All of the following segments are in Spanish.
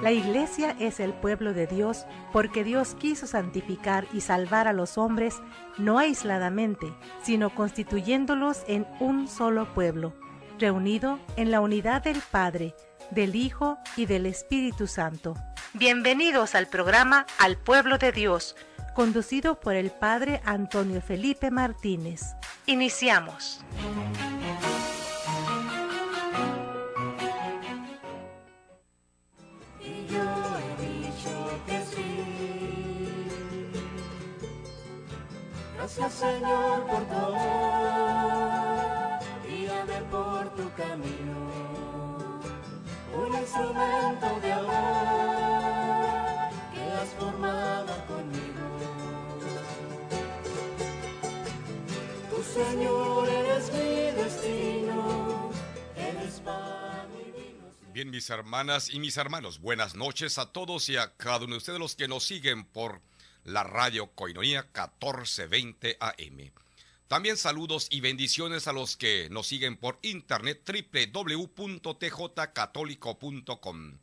La iglesia es el pueblo de Dios porque Dios quiso santificar y salvar a los hombres no aisladamente, sino constituyéndolos en un solo pueblo, reunido en la unidad del Padre, del Hijo y del Espíritu Santo. Bienvenidos al programa Al Pueblo de Dios, conducido por el Padre Antonio Felipe Martínez. Iniciamos. Gracias Señor por tu amor, guíame por tu camino, un instrumento de amor que has formado conmigo. Tu Señor eres mi destino, eres pan y vino. Bien mis hermanas y mis hermanos, buenas noches a todos y a cada uno de ustedes los que nos siguen por la radio Coinonía 1420 AM. También saludos y bendiciones a los que nos siguen por internet www.tjcatólico.com.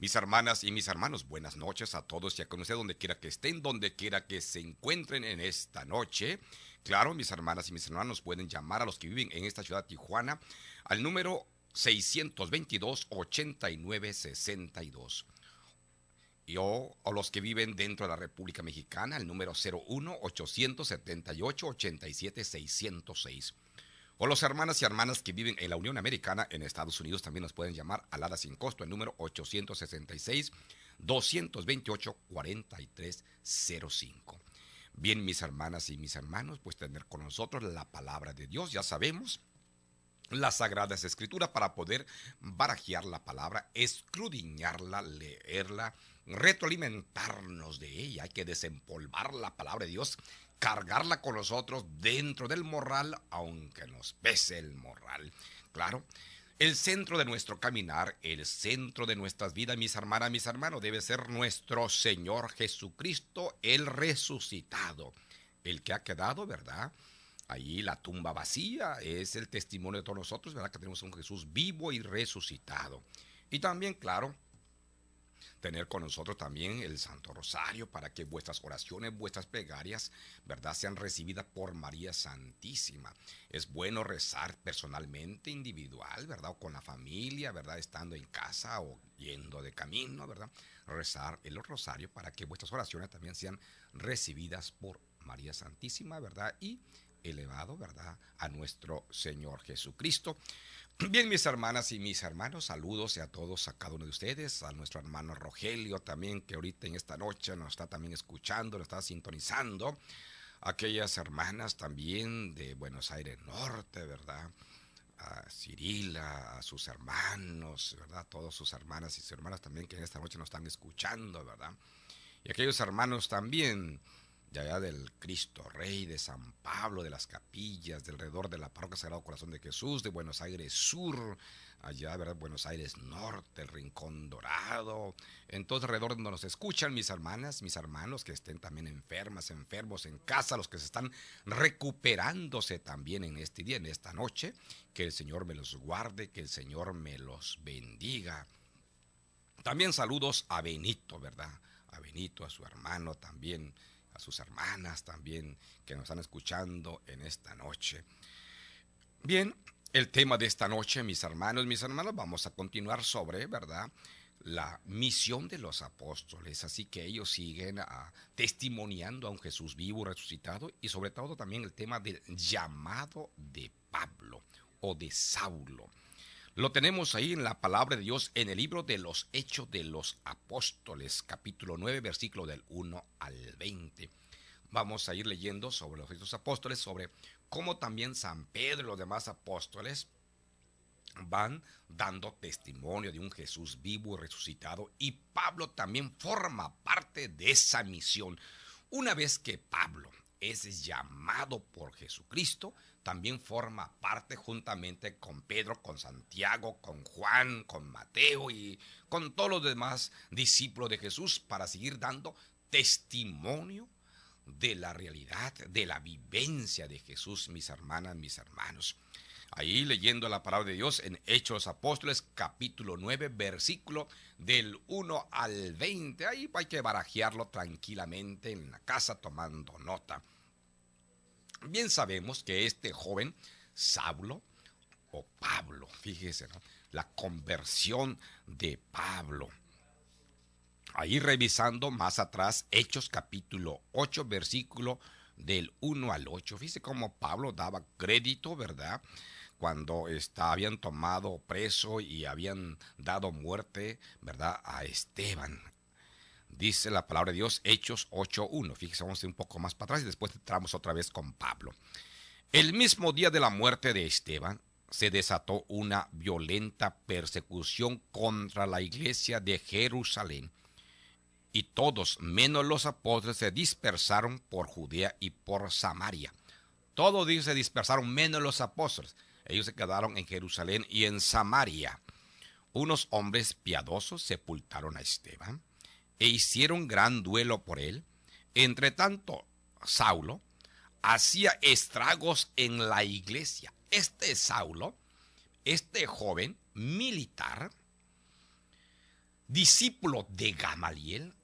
Mis hermanas y mis hermanos, buenas noches a todos y a conocer donde quiera que estén, donde quiera que se encuentren en esta noche. Claro, mis hermanas y mis hermanos pueden llamar a los que viven en esta ciudad Tijuana al número 622-8962 o, o, los que viven dentro de la República Mexicana, el número 01 878 87606 O los hermanas y hermanas que viven en la Unión Americana, en Estados Unidos, también nos pueden llamar alada sin costo, el número 866-228-4305. Bien, mis hermanas y mis hermanos, pues tener con nosotros la palabra de Dios, ya sabemos, las sagradas escrituras para poder barajear la palabra, escrudiñarla, leerla, retroalimentarnos de ella, hay que desempolvar la palabra de Dios, cargarla con nosotros dentro del moral, aunque nos pese el moral. Claro, el centro de nuestro caminar, el centro de nuestras vidas, mis hermanas, mis hermanos, debe ser nuestro Señor Jesucristo, el resucitado, el que ha quedado, ¿verdad? Ahí la tumba vacía es el testimonio de todos nosotros, ¿verdad? Que tenemos a un Jesús vivo y resucitado. Y también, claro, tener con nosotros también el Santo Rosario para que vuestras oraciones, vuestras plegarias, ¿verdad?, sean recibidas por María Santísima. Es bueno rezar personalmente, individual, ¿verdad?, o con la familia, ¿verdad?, estando en casa o yendo de camino, ¿verdad?, rezar el rosario para que vuestras oraciones también sean recibidas por María Santísima, ¿verdad? Y elevado, ¿verdad? A nuestro Señor Jesucristo. Bien, mis hermanas y mis hermanos, saludos a todos, a cada uno de ustedes, a nuestro hermano Rogelio también, que ahorita en esta noche nos está también escuchando, nos está sintonizando, aquellas hermanas también de Buenos Aires Norte, ¿verdad? A Cirila, a sus hermanos, ¿verdad? Todos sus hermanas y sus hermanas también que en esta noche nos están escuchando, ¿verdad? Y aquellos hermanos también allá del Cristo Rey, de San Pablo, de las capillas, del de la parroquia Sagrado Corazón de Jesús, de Buenos Aires Sur, allá, ¿verdad? Buenos Aires Norte, el Rincón Dorado. Entonces, alrededor donde nos escuchan mis hermanas, mis hermanos que estén también enfermas, enfermos en casa, los que se están recuperándose también en este día, en esta noche, que el Señor me los guarde, que el Señor me los bendiga. También saludos a Benito, ¿verdad? A Benito, a su hermano también sus hermanas también que nos están escuchando en esta noche. Bien, el tema de esta noche, mis hermanos, mis hermanos, vamos a continuar sobre, ¿verdad? La misión de los apóstoles, así que ellos siguen ah, testimoniando a un Jesús vivo, resucitado, y sobre todo también el tema del llamado de Pablo o de Saulo. Lo tenemos ahí en la palabra de Dios en el libro de los Hechos de los Apóstoles, capítulo 9, versículo del 1 al 20. Vamos a ir leyendo sobre los Hechos Apóstoles, sobre cómo también San Pedro y los demás apóstoles van dando testimonio de un Jesús vivo y resucitado y Pablo también forma parte de esa misión. Una vez que Pablo es llamado por Jesucristo, también forma parte juntamente con Pedro, con Santiago, con Juan, con Mateo y con todos los demás discípulos de Jesús para seguir dando testimonio de la realidad, de la vivencia de Jesús, mis hermanas, mis hermanos. Ahí leyendo la palabra de Dios en Hechos Apóstoles, capítulo 9, versículo del 1 al 20. Ahí hay que barajearlo tranquilamente en la casa tomando nota. Bien sabemos que este joven, Sablo o Pablo, fíjese, la conversión de Pablo. Ahí revisando más atrás, Hechos capítulo 8, versículo del 1 al 8. Fíjese cómo Pablo daba crédito, ¿verdad? Cuando habían tomado preso y habían dado muerte, ¿verdad? A Esteban dice la palabra de Dios, Hechos 8.1. Fíjese, vamos un poco más para atrás y después entramos otra vez con Pablo. El mismo día de la muerte de Esteban, se desató una violenta persecución contra la iglesia de Jerusalén, y todos, menos los apóstoles, se dispersaron por Judea y por Samaria. Todos se dispersaron, menos los apóstoles. Ellos se quedaron en Jerusalén y en Samaria. Unos hombres piadosos sepultaron a Esteban e hicieron gran duelo por él. Entre tanto, Saulo hacía estragos en la iglesia. Este Saulo, este joven militar, discípulo de Gamaliel,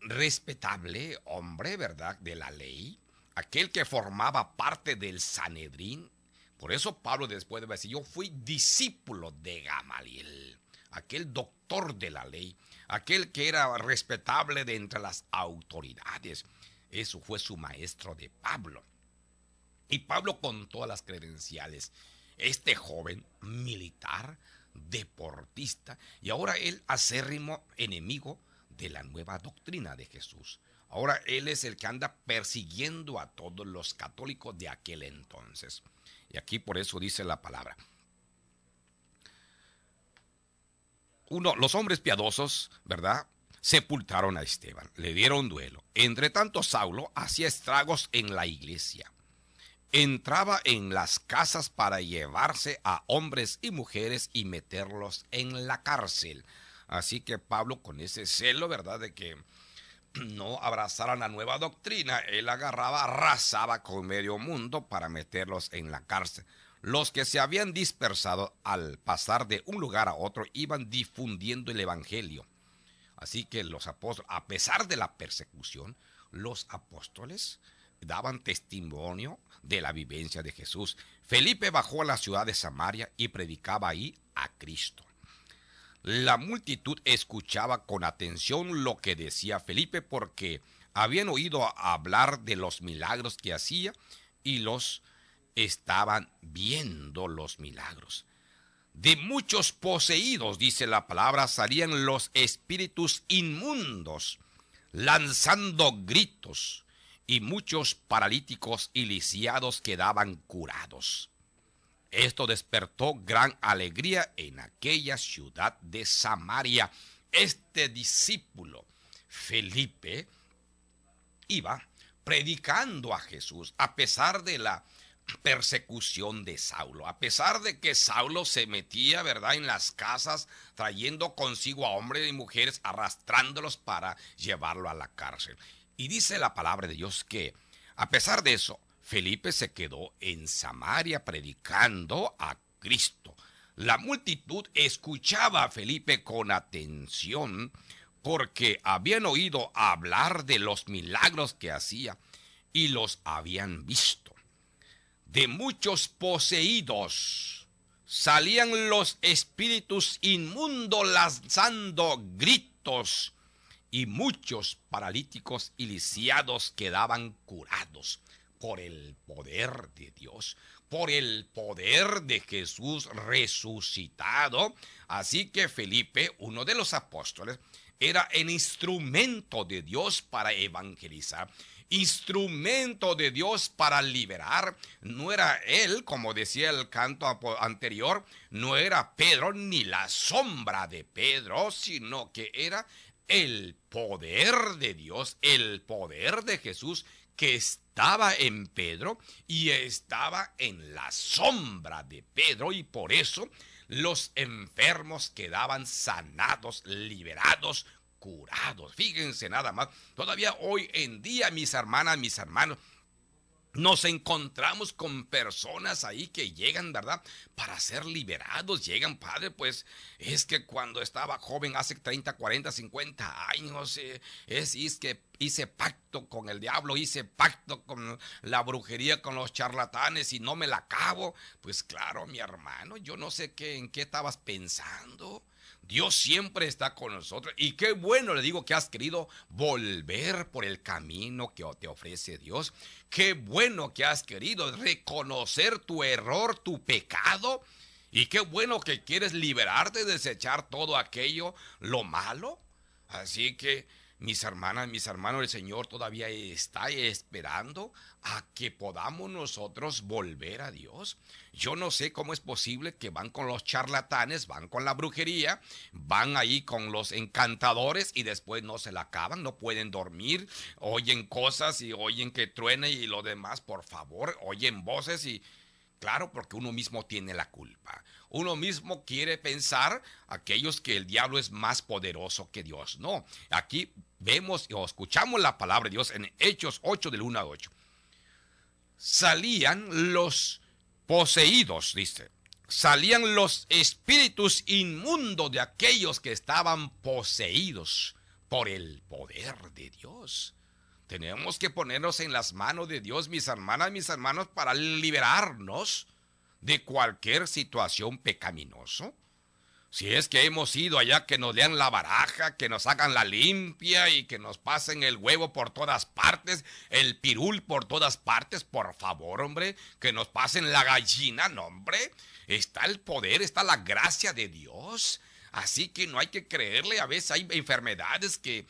respetable hombre, ¿verdad?, de la ley, aquel que formaba parte del Sanedrín. Por eso Pablo después de decir, yo fui discípulo de Gamaliel, aquel doctor de la ley, aquel que era respetable de entre las autoridades. Eso fue su maestro de Pablo. Y Pablo con todas las credenciales. Este joven militar, deportista, y ahora el acérrimo enemigo de la nueva doctrina de Jesús. Ahora él es el que anda persiguiendo a todos los católicos de aquel entonces. Y aquí por eso dice la palabra. uno, los hombres piadosos, ¿verdad? Sepultaron a Esteban, le dieron duelo. Entre tanto, Saulo hacía estragos en la iglesia. Entraba en las casas para llevarse a hombres y mujeres y meterlos en la cárcel. Así que Pablo, con ese celo, ¿verdad?, de que no abrazaran la nueva doctrina, él agarraba, arrasaba con medio mundo para meterlos en la cárcel. Los que se habían dispersado al pasar de un lugar a otro iban difundiendo el Evangelio. Así que los apóstoles, a pesar de la persecución, los apóstoles daban testimonio de la vivencia de Jesús. Felipe bajó a la ciudad de Samaria y predicaba ahí a Cristo. La multitud escuchaba con atención lo que decía Felipe porque habían oído hablar de los milagros que hacía y los estaban viendo los milagros. De muchos poseídos, dice la palabra, salían los espíritus inmundos, lanzando gritos, y muchos paralíticos y lisiados quedaban curados. Esto despertó gran alegría en aquella ciudad de Samaria. Este discípulo, Felipe, iba predicando a Jesús a pesar de la persecución de Saulo. A pesar de que Saulo se metía, ¿verdad?, en las casas, trayendo consigo a hombres y mujeres, arrastrándolos para llevarlo a la cárcel. Y dice la palabra de Dios que, a pesar de eso, Felipe se quedó en Samaria predicando a Cristo. La multitud escuchaba a Felipe con atención porque habían oído hablar de los milagros que hacía y los habían visto de muchos poseídos. Salían los espíritus inmundos lanzando gritos y muchos paralíticos y lisiados quedaban curados por el poder de Dios, por el poder de Jesús resucitado. Así que Felipe, uno de los apóstoles, era el instrumento de Dios para evangelizar instrumento de Dios para liberar. No era él, como decía el canto anterior, no era Pedro ni la sombra de Pedro, sino que era el poder de Dios, el poder de Jesús que estaba en Pedro y estaba en la sombra de Pedro y por eso los enfermos quedaban sanados, liberados, curados. Fíjense nada más. Todavía hoy en día, mis hermanas, mis hermanos, nos encontramos con personas ahí que llegan, ¿verdad? Para ser liberados, llegan, padre, pues es que cuando estaba joven, hace 30, 40, 50 años, eh, es, es que hice pacto con el diablo, hice pacto con la brujería, con los charlatanes y no me la acabo. Pues claro, mi hermano, yo no sé qué, en qué estabas pensando. Dios siempre está con nosotros. Y qué bueno le digo que has querido volver por el camino que te ofrece Dios. Qué bueno que has querido reconocer tu error, tu pecado. Y qué bueno que quieres liberarte, desechar todo aquello, lo malo. Así que mis hermanas, mis hermanos, el Señor todavía está esperando a que podamos nosotros volver a Dios. Yo no sé cómo es posible que van con los charlatanes, van con la brujería, van ahí con los encantadores y después no se la acaban, no pueden dormir, oyen cosas y oyen que truene y lo demás, por favor, oyen voces y... Claro, porque uno mismo tiene la culpa. Uno mismo quiere pensar aquellos que el diablo es más poderoso que Dios. No, aquí vemos o escuchamos la palabra de Dios en Hechos 8 del 1 a 8. Salían los poseídos, dice. Salían los espíritus inmundos de aquellos que estaban poseídos por el poder de Dios. Tenemos que ponernos en las manos de Dios, mis hermanas, mis hermanos, para liberarnos de cualquier situación pecaminosa si es que hemos ido allá que nos lean la baraja, que nos hagan la limpia y que nos pasen el huevo por todas partes, el pirul por todas partes, por favor, hombre, que nos pasen la gallina, no, hombre. Está el poder, está la gracia de Dios. Así que no hay que creerle, a veces hay enfermedades que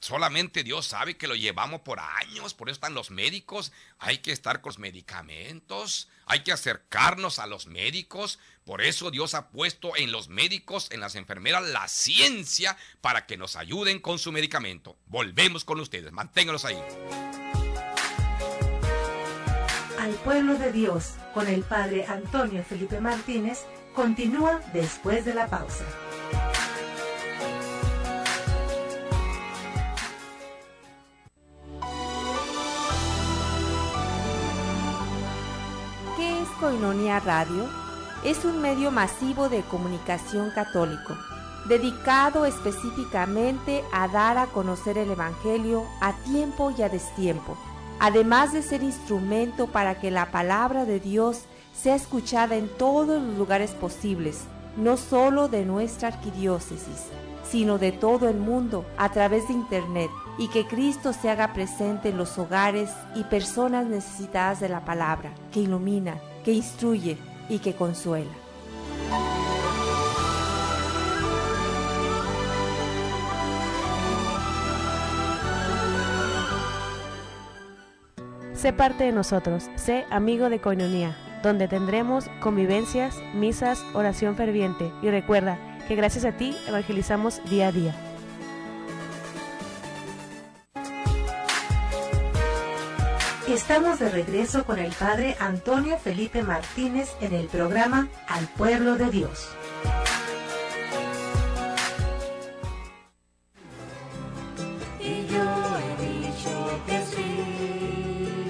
Solamente Dios sabe que lo llevamos por años, por eso están los médicos, hay que estar con los medicamentos, hay que acercarnos a los médicos, por eso Dios ha puesto en los médicos, en las enfermeras, la ciencia para que nos ayuden con su medicamento. Volvemos con ustedes, manténganlos ahí. Al pueblo de Dios, con el Padre Antonio Felipe Martínez, continúa después de la pausa. Coinonia Radio es un medio masivo de comunicación católico, dedicado específicamente a dar a conocer el Evangelio a tiempo y a destiempo, además de ser instrumento para que la palabra de Dios sea escuchada en todos los lugares posibles, no solo de nuestra arquidiócesis, sino de todo el mundo a través de Internet y que Cristo se haga presente en los hogares y personas necesitadas de la palabra que ilumina que instruye y que consuela. Sé parte de nosotros, sé amigo de Coinonía, donde tendremos convivencias, misas, oración ferviente y recuerda que gracias a ti evangelizamos día a día. Estamos de regreso con el padre Antonio Felipe Martínez en el programa Al Pueblo de Dios. Y yo he dicho que sí.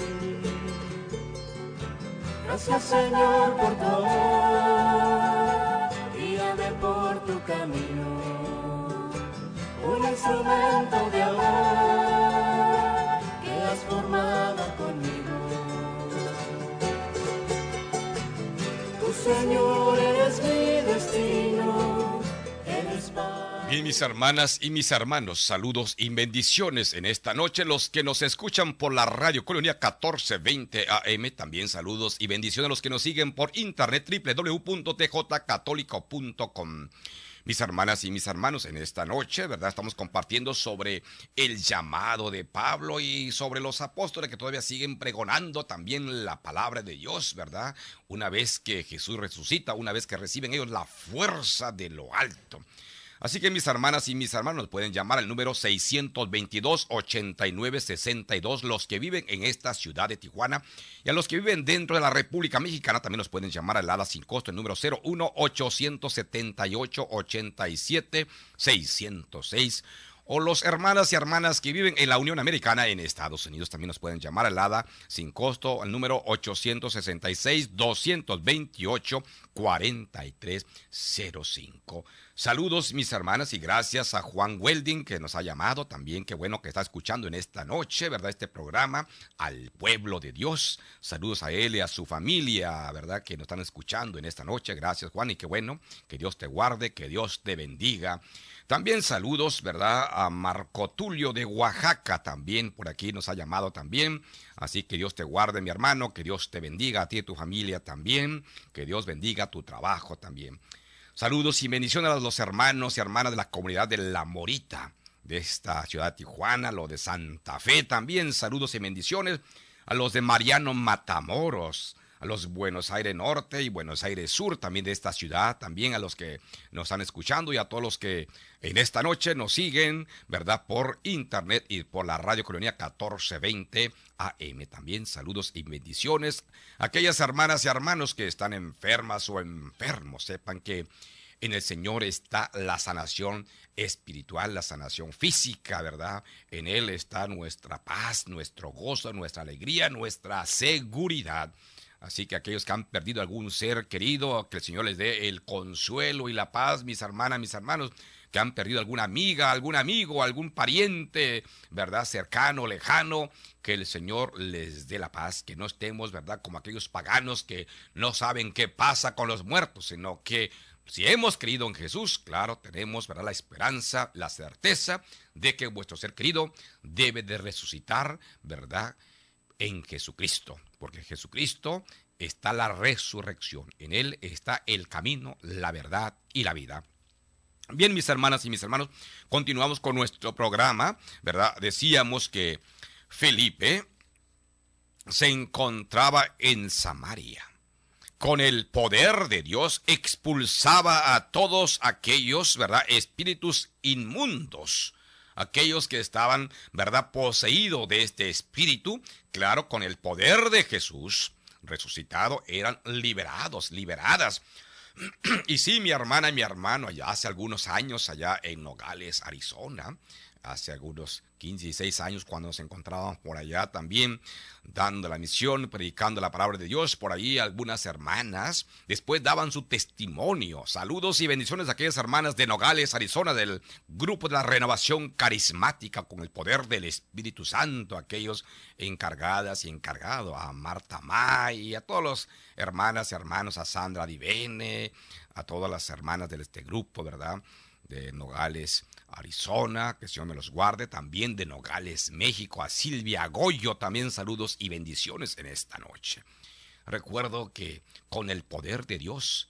Gracias Señor por todo, guíame por tu camino, un instrumento de amor. mis, mis hermanas y mis hermanos, saludos y bendiciones en esta noche. Los que nos escuchan por la radio Colonia 1420 AM, también saludos y bendiciones a los que nos siguen por internet www.tjcatólico.com. Mis hermanas y mis hermanos, en esta noche, ¿verdad? Estamos compartiendo sobre el llamado de Pablo y sobre los apóstoles que todavía siguen pregonando también la palabra de Dios, ¿verdad? Una vez que Jesús resucita, una vez que reciben ellos la fuerza de lo alto. Así que mis hermanas y mis hermanos pueden llamar al número 622-8962 los que viven en esta ciudad de Tijuana y a los que viven dentro de la República Mexicana también nos pueden llamar al ADA sin costo el número 01-878-87-606 o los hermanas y hermanas que viven en la Unión Americana en Estados Unidos también nos pueden llamar al ADA sin costo al número 866 228 4305. Saludos mis hermanas y gracias a Juan Welding que nos ha llamado también, qué bueno que está escuchando en esta noche, ¿verdad? Este programa al pueblo de Dios. Saludos a él y a su familia, ¿verdad? Que nos están escuchando en esta noche. Gracias Juan y qué bueno, que Dios te guarde, que Dios te bendiga. También saludos, ¿verdad? A Marco Tulio de Oaxaca también, por aquí nos ha llamado también. Así que Dios te guarde, mi hermano, que Dios te bendiga a ti y a tu familia también, que Dios bendiga tu trabajo también. Saludos y bendiciones a los hermanos y hermanas de la comunidad de La Morita, de esta ciudad Tijuana, lo de Santa Fe también. Saludos y bendiciones a los de Mariano Matamoros, a los Buenos Aires Norte y Buenos Aires Sur, también de esta ciudad, también a los que nos están escuchando y a todos los que en esta noche nos siguen, ¿verdad? Por internet y por la Radio Colonia 1420 AM. También saludos y bendiciones. Aquellas hermanas y hermanos que están enfermas o enfermos, sepan que en el Señor está la sanación espiritual, la sanación física, ¿verdad? En Él está nuestra paz, nuestro gozo, nuestra alegría, nuestra seguridad. Así que aquellos que han perdido algún ser querido, que el Señor les dé el consuelo y la paz, mis hermanas, mis hermanos, que han perdido alguna amiga, algún amigo, algún pariente, ¿verdad? Cercano, lejano, que el Señor les dé la paz, que no estemos, ¿verdad? Como aquellos paganos que no saben qué pasa con los muertos, sino que si hemos creído en Jesús, claro, tenemos, ¿verdad? La esperanza, la certeza de que vuestro ser querido debe de resucitar, ¿verdad? en Jesucristo, porque Jesucristo está la resurrección, en Él está el camino, la verdad y la vida. Bien, mis hermanas y mis hermanos, continuamos con nuestro programa, ¿verdad? Decíamos que Felipe se encontraba en Samaria. Con el poder de Dios expulsaba a todos aquellos, ¿verdad? Espíritus inmundos aquellos que estaban, ¿verdad?, poseídos de este espíritu, claro, con el poder de Jesús resucitado, eran liberados, liberadas. y sí, mi hermana y mi hermano, allá hace algunos años, allá en Nogales, Arizona, hace algunos 15 y 6 años cuando nos encontraban por allá también dando la misión, predicando la palabra de Dios. Por ahí algunas hermanas después daban su testimonio. Saludos y bendiciones a aquellas hermanas de Nogales, Arizona, del grupo de la renovación carismática con el poder del Espíritu Santo, aquellos encargadas y encargados, a Marta May, a todos los hermanas y hermanos, a Sandra Divene, a todas las hermanas de este grupo, ¿verdad? De Nogales, Arizona, que el Señor me los guarde, también de Nogales, México, a Silvia Goyo, también saludos y bendiciones en esta noche. Recuerdo que con el poder de Dios,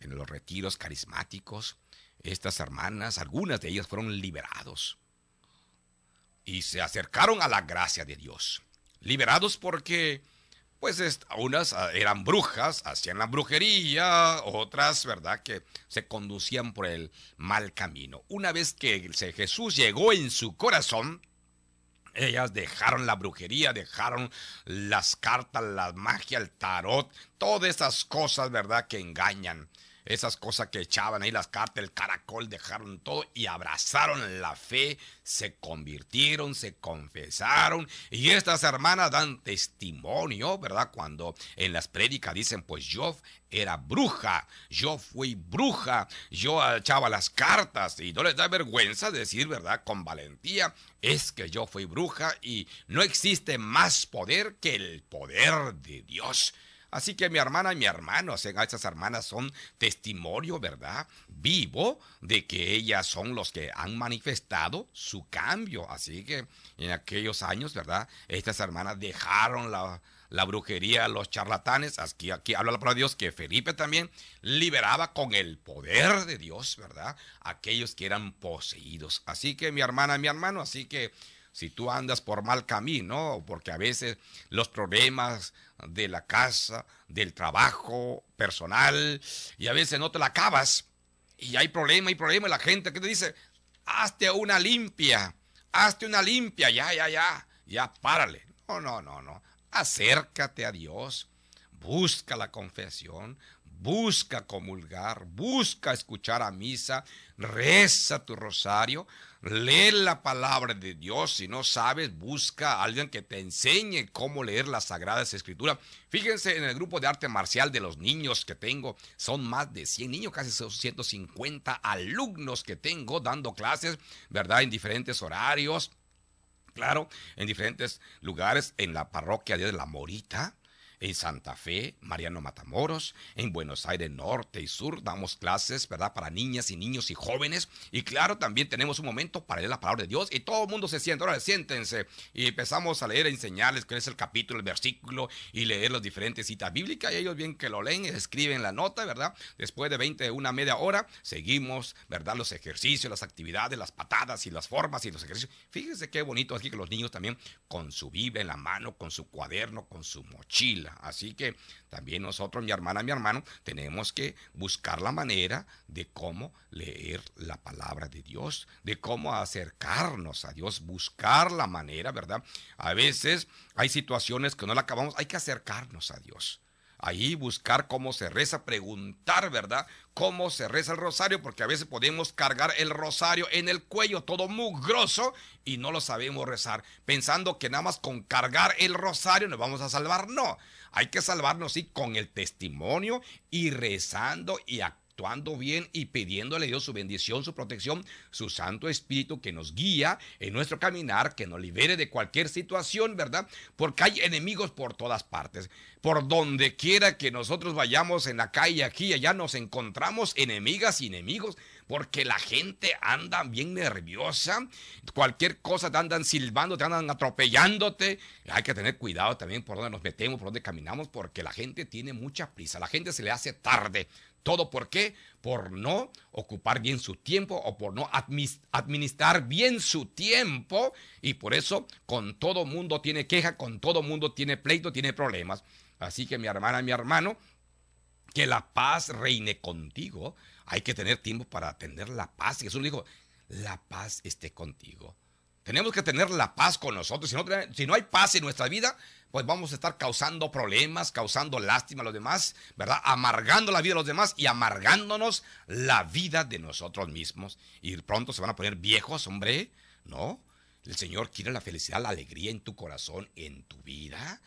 en los retiros carismáticos, estas hermanas, algunas de ellas fueron liberados y se acercaron a la gracia de Dios. Liberados porque pues unas ah, eran brujas, hacían la brujería, otras, ¿verdad?, que se conducían por el mal camino. Una vez que Jesús llegó en su corazón, ellas dejaron la brujería, dejaron las cartas, la magia, el tarot, todas esas cosas, ¿verdad?, que engañan esas cosas que echaban ahí las cartas, el caracol, dejaron todo y abrazaron la fe, se convirtieron, se confesaron y estas hermanas dan testimonio, ¿verdad? Cuando en las prédicas dicen, pues yo era bruja, yo fui bruja, yo echaba las cartas y no les da vergüenza decir, ¿verdad? Con valentía, es que yo fui bruja y no existe más poder que el poder de Dios. Así que mi hermana y mi hermano, o esas hermanas son testimonio, ¿verdad? Vivo de que ellas son los que han manifestado su cambio. Así que en aquellos años, ¿verdad? Estas hermanas dejaron la, brujería, los charlatanes. Aquí, aquí habla la palabra de Dios que Felipe también liberaba con el poder de Dios, ¿verdad? Aquellos que eran poseídos. Así que mi hermana, mi hermano, así que si tú andas por mal camino, porque a veces los problemas de la casa, del trabajo personal, y a veces no te la acabas, y hay problema y problema, y la gente que te dice, hazte una limpia, hazte una limpia, ya, ya, ya, ya, párale. No, no, no, no. Acércate a Dios, busca la confesión, busca comulgar, busca escuchar a misa, reza tu rosario, Lee la palabra de Dios. Si no sabes, busca a alguien que te enseñe cómo leer las Sagradas Escrituras. Fíjense en el grupo de arte marcial de los niños que tengo. Son más de 100 niños, casi 150 alumnos que tengo dando clases, ¿verdad? En diferentes horarios. Claro, en diferentes lugares, en la parroquia de La Morita, en Santa Fe, Mariano Matamoros, en Buenos Aires Norte y Sur damos clases, ¿verdad? Para niñas y niños y jóvenes. Y claro, también tenemos un momento para leer la palabra de Dios y todo el mundo se siente, ahora siéntense. Y empezamos a leer, enseñarles cuál es el capítulo, el versículo y leer las diferentes citas bíblicas. Y ellos bien que lo leen, escriben la nota, ¿verdad? Después de 20, una media hora, seguimos, ¿verdad? Los ejercicios, las actividades, las patadas y las formas y los ejercicios. Fíjense qué bonito aquí que los niños también con su Biblia en la mano, con su cuaderno, con su mochila. Así que también nosotros, mi hermana, mi hermano, tenemos que buscar la manera de cómo leer la palabra de Dios, de cómo acercarnos a Dios, buscar la manera, ¿verdad? A veces hay situaciones que no la acabamos, hay que acercarnos a Dios ahí buscar cómo se reza, preguntar, ¿verdad? Cómo se reza el rosario, porque a veces podemos cargar el rosario en el cuello, todo mugroso, y no lo sabemos rezar, pensando que nada más con cargar el rosario nos vamos a salvar. No, hay que salvarnos, sí, con el testimonio y rezando y actuando bien y pidiéndole a Dios su bendición, su protección, su Santo Espíritu que nos guía en nuestro caminar, que nos libere de cualquier situación, ¿verdad? Porque hay enemigos por todas partes. Por donde quiera que nosotros vayamos en la calle, aquí y allá, nos encontramos enemigas y enemigos porque la gente anda bien nerviosa, cualquier cosa te andan silbando, te andan atropellándote. Hay que tener cuidado también por dónde nos metemos, por dónde caminamos, porque la gente tiene mucha prisa, la gente se le hace tarde. ¿Todo por qué? Por no ocupar bien su tiempo o por no administrar bien su tiempo. Y por eso con todo mundo tiene queja, con todo mundo tiene pleito, tiene problemas. Así que mi hermana, mi hermano, que la paz reine contigo hay que tener tiempo para tener la paz. Y Jesús dijo, la paz esté contigo. Tenemos que tener la paz con nosotros. Si no, si no hay paz en nuestra vida, pues vamos a estar causando problemas, causando lástima a los demás, ¿verdad? Amargando la vida de los demás y amargándonos la vida de nosotros mismos. Y pronto se van a poner viejos, hombre, ¿no? El Señor quiere la felicidad, la alegría en tu corazón, en tu vida.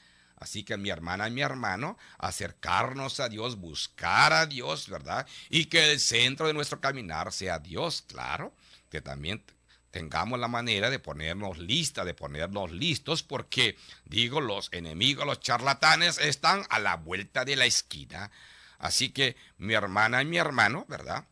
Así que mi hermana y mi hermano, acercarnos a Dios, buscar a Dios, ¿verdad? Y que el centro de nuestro caminar sea Dios, claro, que también tengamos la manera de ponernos lista, de ponernos listos, porque, digo, los enemigos, los charlatanes están a la vuelta de la esquina. Así que mi hermana y mi hermano, ¿verdad?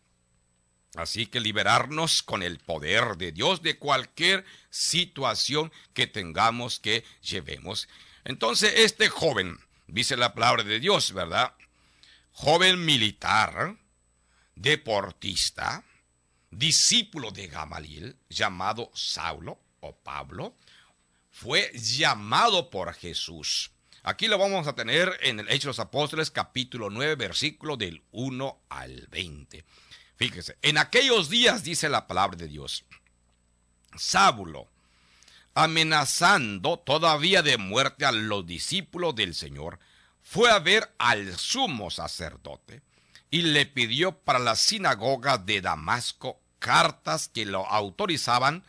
Así que liberarnos con el poder de Dios de cualquier situación que tengamos que llevemos. Entonces, este joven, dice la palabra de Dios, ¿verdad? Joven militar, deportista, discípulo de Gamaliel, llamado Saulo o Pablo, fue llamado por Jesús. Aquí lo vamos a tener en el Hechos de los Apóstoles, capítulo 9, versículo del 1 al 20. Fíjese, en aquellos días dice la palabra de Dios, Saulo, amenazando todavía de muerte a los discípulos del Señor, fue a ver al sumo sacerdote y le pidió para la sinagoga de Damasco cartas que lo autorizaban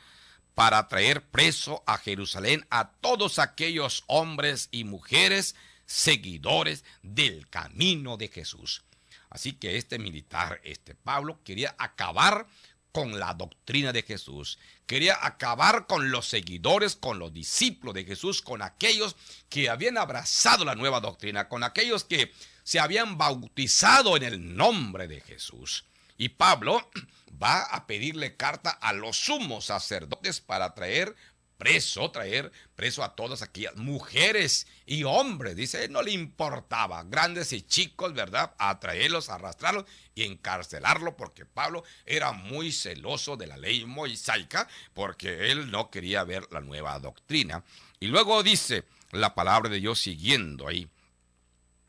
para traer preso a Jerusalén a todos aquellos hombres y mujeres seguidores del camino de Jesús. Así que este militar, este Pablo, quería acabar con la doctrina de Jesús. Quería acabar con los seguidores, con los discípulos de Jesús, con aquellos que habían abrazado la nueva doctrina, con aquellos que se habían bautizado en el nombre de Jesús. Y Pablo va a pedirle carta a los sumos sacerdotes para traer preso, traer preso a todas aquellas mujeres y hombres, dice, no le importaba, grandes y chicos, ¿verdad? Atraerlos, arrastrarlos y encarcelarlo, porque Pablo era muy celoso de la ley mosaica, porque él no quería ver la nueva doctrina. Y luego dice la palabra de Dios siguiendo ahí.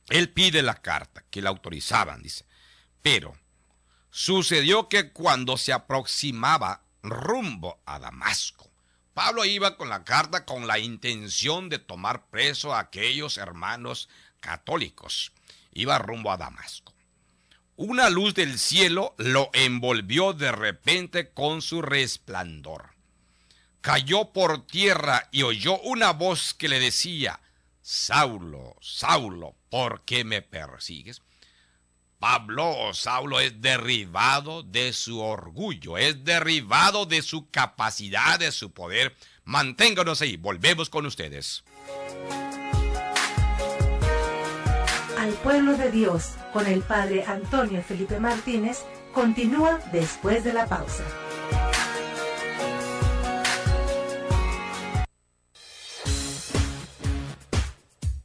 Él pide la carta, que la autorizaban, dice. Pero sucedió que cuando se aproximaba rumbo a Damasco, Pablo iba con la carta con la intención de tomar preso a aquellos hermanos católicos. Iba rumbo a Damasco. Una luz del cielo lo envolvió de repente con su resplandor. Cayó por tierra y oyó una voz que le decía, Saulo, Saulo, ¿por qué me persigues? Pablo o Saulo es derribado de su orgullo, es derribado de su capacidad, de su poder. Manténganos ahí, volvemos con ustedes. Al pueblo de Dios, con el padre Antonio Felipe Martínez, continúa después de la pausa.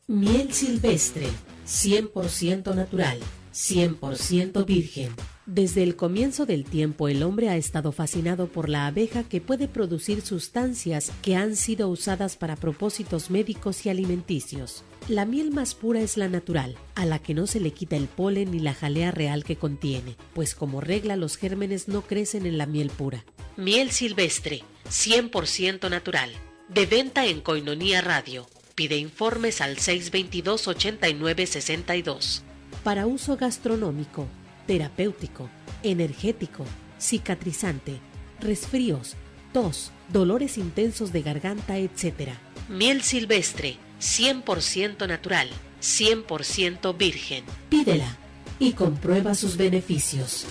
Miel silvestre, 100% natural 100% virgen. Desde el comienzo del tiempo el hombre ha estado fascinado por la abeja que puede producir sustancias que han sido usadas para propósitos médicos y alimenticios. La miel más pura es la natural, a la que no se le quita el polen ni la jalea real que contiene, pues como regla los gérmenes no crecen en la miel pura. Miel silvestre, 100% natural, de venta en Coinonía Radio. Pide informes al 622 8962 para uso gastronómico, terapéutico, energético, cicatrizante, resfríos, tos, dolores intensos de garganta, etc. Miel silvestre, 100% natural, 100% virgen. Pídela y comprueba sus beneficios.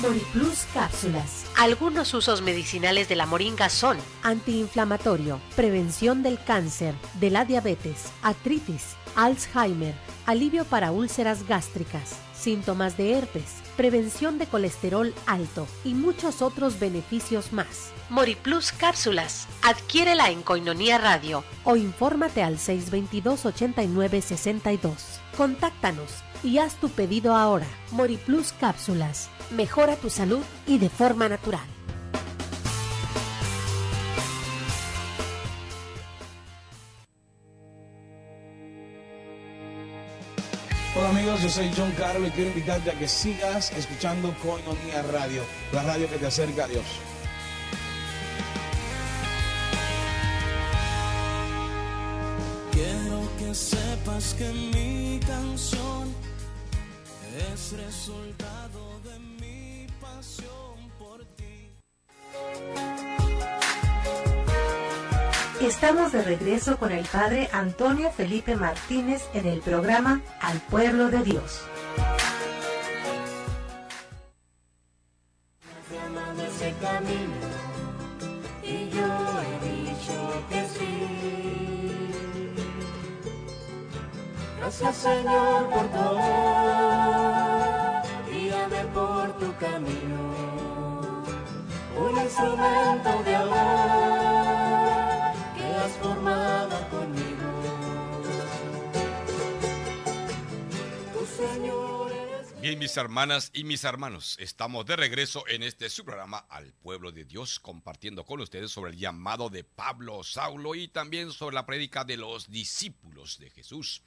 Moriplus Cápsulas algunos usos medicinales de la moringa son antiinflamatorio, prevención del cáncer, de la diabetes, artritis, Alzheimer, alivio para úlceras gástricas, síntomas de herpes, prevención de colesterol alto y muchos otros beneficios más. Moriplus Cápsulas. Adquiérela en Coinonía Radio o infórmate al 622-8962. Contáctanos y haz tu pedido ahora. MoriPlus Cápsulas. Mejora tu salud y de forma natural. Hola amigos, yo soy John Carlos y quiero invitarte a que sigas escuchando Coinonía Radio, la radio que te acerca a Dios. Quiero que sepas que mi canción es resultado de mi pasión por ti. Estamos de regreso con el Padre Antonio Felipe Martínez en el programa Al Pueblo de Dios. hermanas y mis hermanos, estamos de regreso en este su programa al pueblo de Dios, compartiendo con ustedes sobre el llamado de Pablo Saulo y también sobre la prédica de los discípulos de Jesús.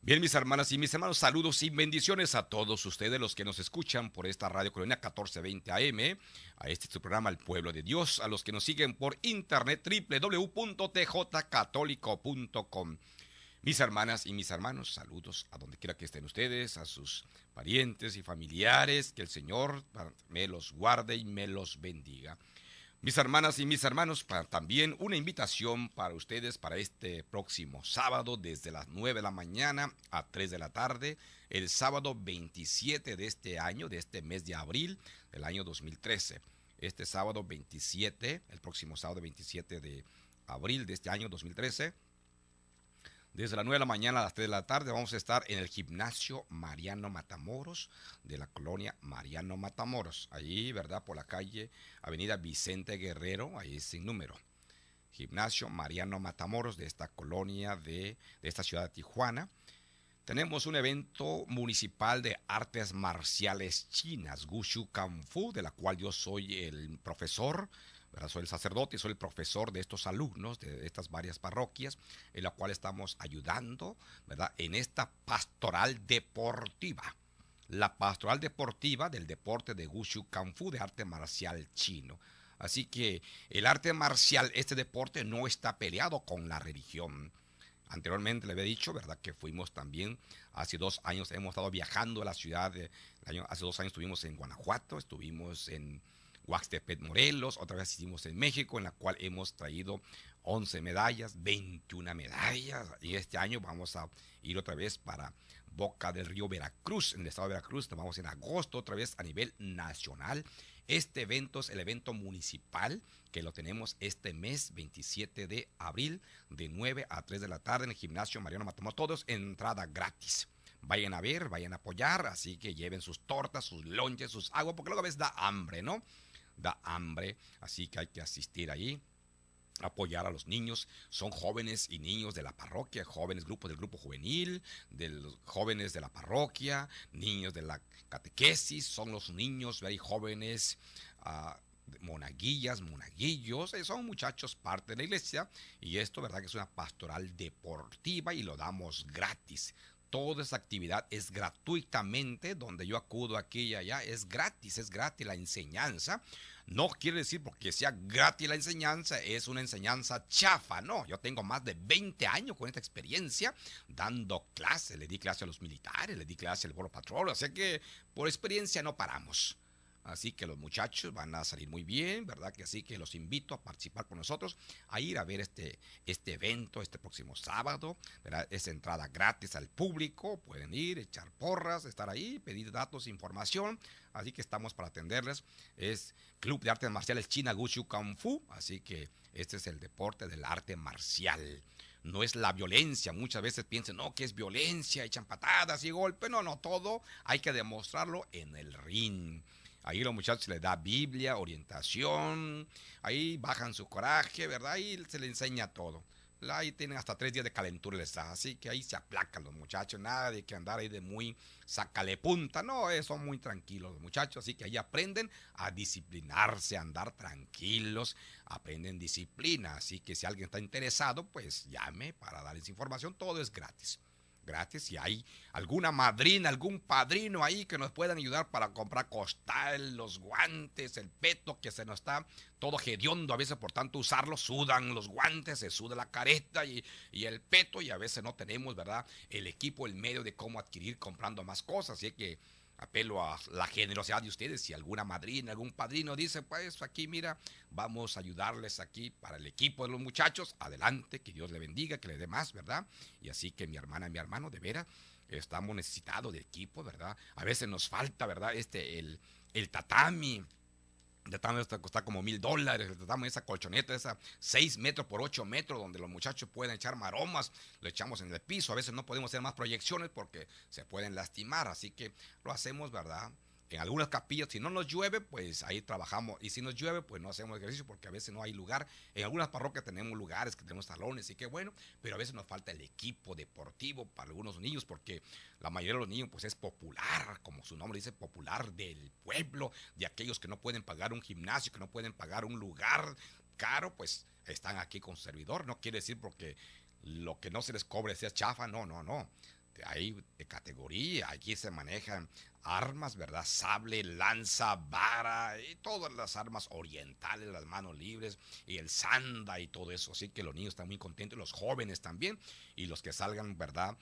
Bien, mis hermanas y mis hermanos, saludos y bendiciones a todos ustedes los que nos escuchan por esta radio colonia 1420 AM, a este su programa al Pueblo de Dios, a los que nos siguen por internet www.tjcatólico.com. Mis hermanas y mis hermanos, saludos a donde quiera que estén ustedes, a sus parientes y familiares, que el Señor me los guarde y me los bendiga. Mis hermanas y mis hermanos, también una invitación para ustedes para este próximo sábado, desde las 9 de la mañana a 3 de la tarde, el sábado 27 de este año, de este mes de abril del año 2013. Este sábado 27, el próximo sábado 27 de abril de este año 2013 desde las 9 de la mañana a las 3 de la tarde vamos a estar en el gimnasio Mariano Matamoros de la colonia Mariano Matamoros. Allí, ¿verdad? Por la calle Avenida Vicente Guerrero, ahí sin número. Gimnasio Mariano Matamoros de esta colonia de, esta ciudad de Tijuana. Tenemos un evento municipal de artes marciales chinas, Gushu Kung Fu, de la cual yo soy el profesor Ah, soy el sacerdote, soy el profesor de estos alumnos de estas varias parroquias, en la cual estamos ayudando, ¿verdad? En esta pastoral deportiva la pastoral deportiva del deporte de Wushu Kung de arte marcial chino. Así que el arte marcial, este deporte no está peleado con la religión. Anteriormente le había dicho, ¿verdad? Que fuimos también, hace dos años hemos estado viajando a la ciudad, hace dos años estuvimos en Guanajuato, estuvimos en Huaxtepet, Morelos, otra vez hicimos en México, en la cual hemos traído 11 medallas, 21 medallas, y este año vamos a ir otra vez para Boca del Río Veracruz, en el estado de Veracruz, estamos en agosto otra vez a nivel nacional. Este evento es el evento municipal que lo tenemos este mes, 27 de abril, de 9 a 3 de la tarde en el gimnasio Mariano Matamoros, todos entrada gratis. Vayan a ver, vayan a apoyar, así que lleven sus tortas, sus lonches, sus aguas, porque luego a veces da hambre, ¿no? da hambre, así que hay que asistir ahí, apoyar a los niños, son jóvenes y niños de la parroquia, jóvenes grupos del grupo juvenil, de los jóvenes de la parroquia, niños de la catequesis, son los niños, hay jóvenes ah, monaguillas, monaguillos, eh, son muchachos parte de la iglesia y esto verdad que es una pastoral deportiva y lo damos gratis toda esa actividad es gratuitamente, donde yo acudo aquí y allá, es gratis, es gratis la enseñanza. No quiere decir porque sea gratis la enseñanza, es una enseñanza chafa, no. Yo tengo más de 20 años con esta experiencia dando clases, le di clase a los militares, le di clase al Border Patrol, así que por experiencia no paramos. Así que los muchachos van a salir muy bien, ¿verdad? Que así que los invito a participar con nosotros, a ir a ver este, este evento este próximo sábado, ¿verdad? Es entrada gratis al público, pueden ir, echar porras, estar ahí, pedir datos, información. Así que estamos para atenderles. Es Club de Artes Marciales China Gushu Kung Fu, así que este es el deporte del arte marcial no es la violencia. Muchas veces piensan, no, que es violencia, echan patadas y golpes. No, no, todo hay que demostrarlo en el ring. Ahí los muchachos se les da Biblia, orientación, ahí bajan su coraje, ¿verdad? Ahí se les enseña todo. Ahí tienen hasta tres días de calentura les da, así que ahí se aplacan los muchachos, nada de que andar ahí de muy sacale punta, no, eh, son muy tranquilos los muchachos, así que ahí aprenden a disciplinarse, a andar tranquilos, aprenden disciplina, así que si alguien está interesado, pues llame para darles información, todo es gratis gratis Si hay alguna madrina, algún padrino ahí que nos puedan ayudar para comprar costal, los guantes, el peto que se nos está todo hediondo a veces por tanto usarlo, sudan los guantes, se suda la careta y, y, el peto y a veces no tenemos, ¿verdad? El equipo, el medio de cómo adquirir comprando más cosas. Así que apelo a la generosidad de ustedes. Si alguna madrina, algún padrino dice, pues aquí mira, vamos a ayudarles aquí para el equipo de los muchachos, adelante, que Dios le bendiga, que le dé más, ¿verdad? Y así que mi hermana, mi hermano, de veras, estamos necesitados de equipo, ¿verdad? A veces nos falta, ¿verdad? Este, el, el tatami, de tanto costar como mil dólares, tratamos esa colchoneta, esa 6 metros por 8 metros, donde los muchachos pueden echar maromas, lo echamos en el piso, a veces no podemos hacer más proyecciones porque se pueden lastimar, así que lo hacemos, ¿verdad? en algunas capillas, si no nos llueve, pues ahí trabajamos. Y si nos llueve, pues no hacemos ejercicio porque a veces no hay lugar. En algunas parroquias tenemos lugares que tenemos salones y que bueno, pero a veces nos falta el equipo deportivo para algunos niños porque la mayoría de los niños pues es popular, como su nombre dice, popular del pueblo, de aquellos que no pueden pagar un gimnasio, que no pueden pagar un lugar caro, pues están aquí con servidor. No quiere decir porque lo que no se les cobre sea chafa, no, no, no hay de categoría, aquí se manejan armas, ¿verdad? Sable, lanza, vara, y todas las armas orientales, las manos libres, y el sanda y todo eso. Así que los niños están muy contentos, los jóvenes también, y los que salgan, ¿verdad?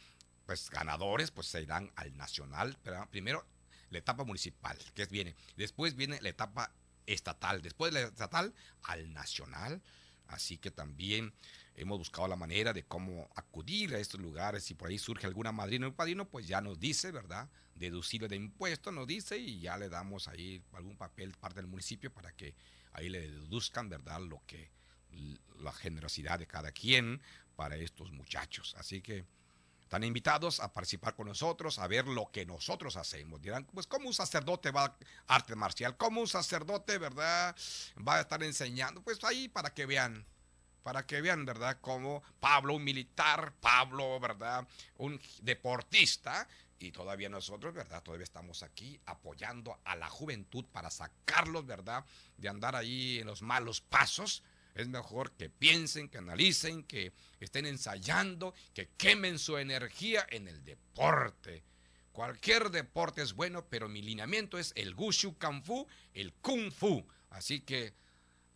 Pues ganadores, pues se irán al nacional, pero Primero la etapa municipal, que viene. Después viene la etapa estatal, después la estatal al nacional. Así que también hemos buscado la manera de cómo acudir a estos lugares. Si por ahí surge alguna madrina o padrino, pues ya nos dice, ¿verdad? Deducible de impuestos, nos dice y ya le damos ahí algún papel, parte del municipio, para que ahí le deduzcan, ¿verdad? Lo que la generosidad de cada quien para estos muchachos. Así que están invitados a participar con nosotros, a ver lo que nosotros hacemos. Dirán, pues ¿cómo un sacerdote va a arte marcial, ¿Cómo un sacerdote, ¿verdad? Va a estar enseñando, pues ahí para que vean para que vean, ¿verdad?, como Pablo, un militar, Pablo, ¿verdad?, un deportista, y todavía nosotros, ¿verdad? Todavía estamos aquí apoyando a la juventud para sacarlos, ¿verdad? De andar ahí en los malos pasos. Es mejor que piensen, que analicen, que estén ensayando, que quemen su energía en el deporte. Cualquier deporte es bueno, pero mi lineamiento es el gushu Kung Fu, el Kung Fu. Así que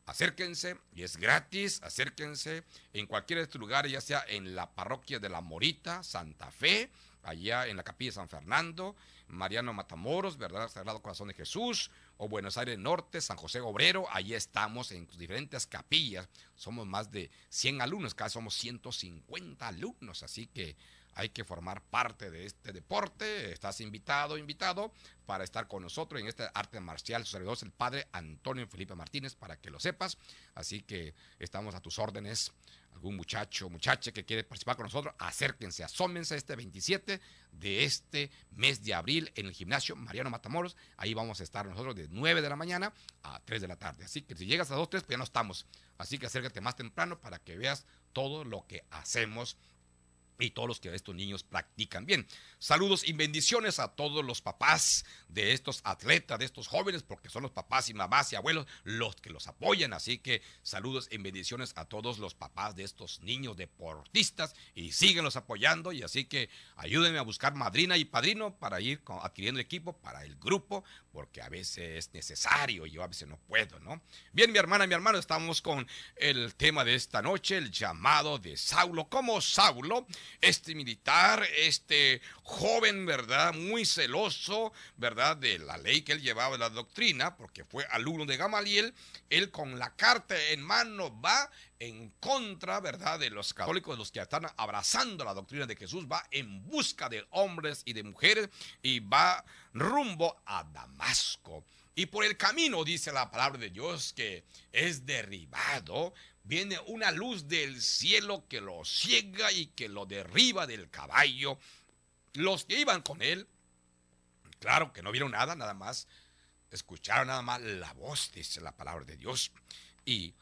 Acérquense, y es gratis, acérquense en cualquier de estos lugares, ya sea en la parroquia de La Morita, Santa Fe, allá en la capilla San Fernando, Mariano Matamoros, ¿verdad? Sagrado Corazón de Jesús, o Buenos Aires Norte, San José Obrero, ahí estamos en diferentes capillas, somos más de 100 alumnos, cada somos 150 alumnos, así que hay que formar parte de este deporte. Estás invitado, invitado, para estar con nosotros en este arte marcial. Su servidor es el padre Antonio Felipe Martínez, para que lo sepas. Así que estamos a tus órdenes. Algún muchacho, muchacha que quiere participar con nosotros, acérquense, asómense este 27 de este mes de abril en el gimnasio Mariano Matamoros. Ahí vamos a estar nosotros de 9 de la mañana a 3 de la tarde. Así que si llegas a 2, 3, pues ya no estamos. Así que acércate más temprano para que veas todo lo que hacemos y todos los que estos niños practican bien. Saludos y bendiciones a todos los papás de estos atletas, de estos jóvenes, porque son los papás y mamás y abuelos los que los apoyan. Así que saludos y bendiciones a todos los papás de estos niños deportistas y síguenos apoyando. Y así que ayúdenme a buscar madrina y padrino para ir adquiriendo equipo para el grupo, porque a veces es necesario y yo a veces no puedo, ¿no? Bien, mi hermana, mi hermano, estamos con el tema de esta noche, el llamado de Saulo. ¿cómo Saulo? este militar, este joven, ¿verdad? Muy celoso, ¿verdad? De la ley que él llevaba, de la doctrina, porque fue alumno de Gamaliel, él con la carta en mano va en contra, ¿verdad?, de los católicos, los que están abrazando la doctrina de Jesús, va en busca de hombres y de mujeres y va rumbo a Damasco. Y por el camino, dice la palabra de Dios, que es derribado, viene una luz del cielo que lo ciega y que lo derriba del caballo. Los que iban con él, claro que no vieron nada, nada más, escucharon nada más la voz, dice la palabra de Dios. Y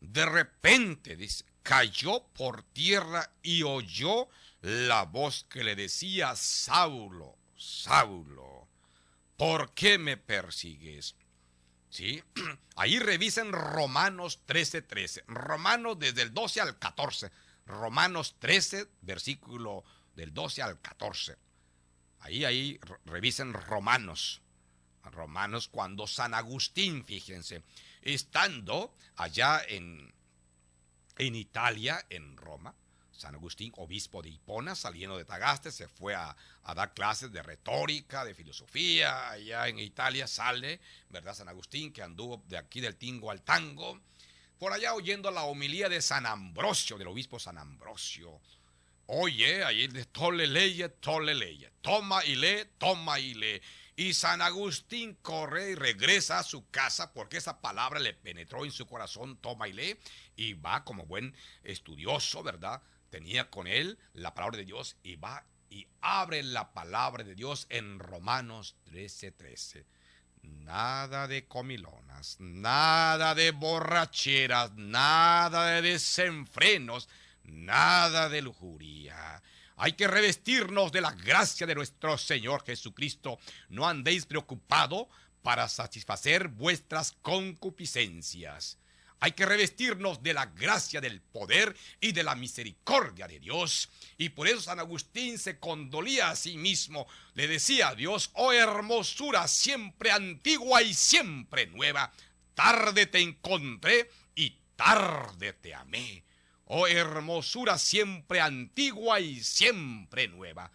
de repente, dice, cayó por tierra y oyó la voz que le decía, Saulo, Saulo, ¿por qué me persigues? ¿sí? Ahí revisen Romanos 13, 13. Romanos desde el 12 al 14. Romanos 13, versículo del 12 al 14. Ahí, ahí, revisen Romanos. Romanos cuando San Agustín, fíjense, estando allá en, en Italia, en Roma, San Agustín, obispo de Hipona, saliendo de Tagaste, se fue a, dar clases de retórica, de filosofía, allá en Italia sale, ¿verdad? San Agustín, que anduvo de aquí del tingo al tango, por allá oyendo la homilía de San Ambrosio, del obispo San Ambrosio. Oye, ahí dice tole leye, tole leye, toma y lee, toma y lee. Y San Agustín corre y regresa a su casa porque esa palabra le penetró en su corazón, toma y lee, y va como buen estudioso, ¿verdad? tenía con él la palabra de Dios y va y abre la palabra de Dios en Romanos 13:13. Nada de comilonas, nada de borracheras, nada de desenfrenos, nada de lujuria. Hay que revestirnos de la gracia de nuestro Señor Jesucristo. No andéis preocupado para satisfacer vuestras concupiscencias. Hay que revestirnos de la gracia del poder y de la misericordia de Dios. Y por eso San Agustín se condolía a sí mismo. Le decía a Dios, oh hermosura siempre antigua y siempre nueva, tarde te encontré y tarde te amé. Oh hermosura siempre antigua y siempre nueva,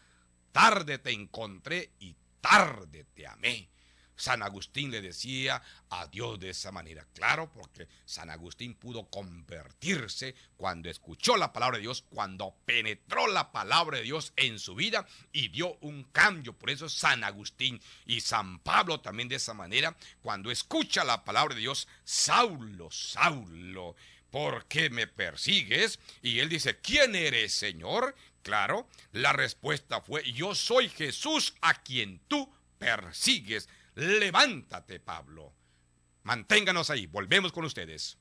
tarde te encontré y tarde te amé. San Agustín le decía a Dios de esa manera. Claro, porque San Agustín pudo convertirse cuando escuchó la palabra de Dios, cuando penetró la palabra de Dios en su vida y dio un cambio. Por eso San Agustín y San Pablo también de esa manera, cuando escucha la palabra de Dios, Saulo, Saulo. ¿Por qué me persigues? Y él dice, ¿quién eres, Señor? Claro, la respuesta fue, yo soy Jesús a quien tú persigues. Levántate, Pablo. Manténganos ahí, volvemos con ustedes.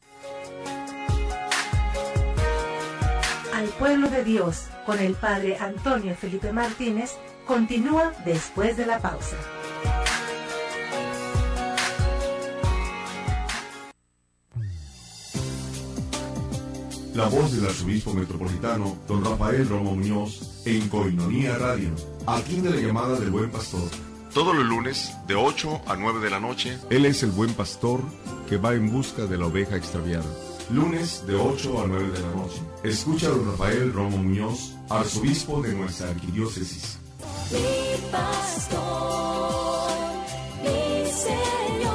Al pueblo de Dios, con el padre Antonio Felipe Martínez, continúa después de la pausa. La voz del arzobispo metropolitano, don Rafael Romo Muñoz, en Coinonía Radio, aquí de la llamada del buen pastor todos los lunes, de 8 a 9 de la noche, Él es el buen pastor que va en busca de la oveja extraviada. Lunes, de 8 a 9 de la noche, escucha a don Rafael Romo Muñoz, arzobispo de nuestra arquidiócesis. Mi pastor, mi Señor,